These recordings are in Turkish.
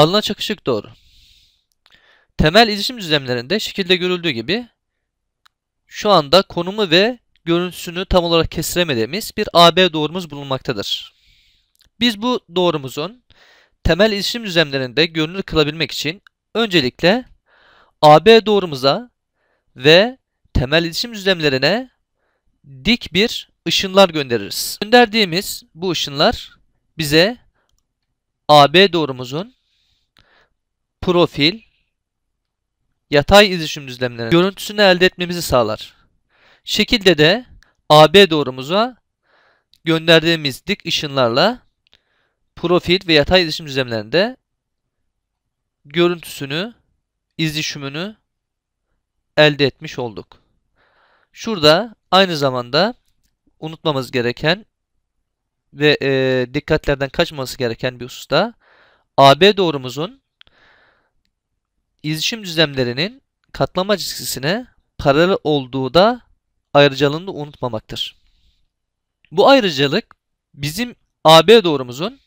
Alınan çakışık doğru. Temel iletişim düzlemlerinde şekilde görüldüğü gibi şu anda konumu ve görüntüsünü tam olarak kestiremediğimiz bir AB doğrumuz bulunmaktadır. Biz bu doğrumuzun temel iletişim düzlemlerinde görünür kılabilmek için öncelikle AB doğrumuza ve temel iletişim düzlemlerine dik bir ışınlar göndeririz. Gönderdiğimiz bu ışınlar bize AB doğrumuzun profil yatay izleşim düzlemlerinin görüntüsünü elde etmemizi sağlar. Şekilde de AB doğrumuza gönderdiğimiz dik ışınlarla profil ve yatay izleşim düzlemlerinde görüntüsünü, izleşimini elde etmiş olduk. Şurada aynı zamanda unutmamız gereken ve e, dikkatlerden kaçması gereken bir hususta AB doğrumuzun İzişim düzlemlerinin katlama çizgisine paralel olduğu da ayrıcalığını da unutmamaktır. Bu ayrıcalık bizim AB doğrumuzun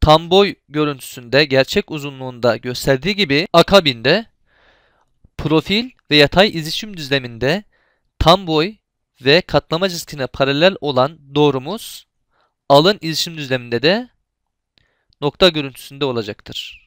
tam boy görüntüsünde gerçek uzunluğunda gösterdiği gibi akabinde profil ve yatay izişim düzleminde tam boy ve katlama çizgisine paralel olan doğrumuz alın izişim düzleminde de nokta görüntüsünde olacaktır.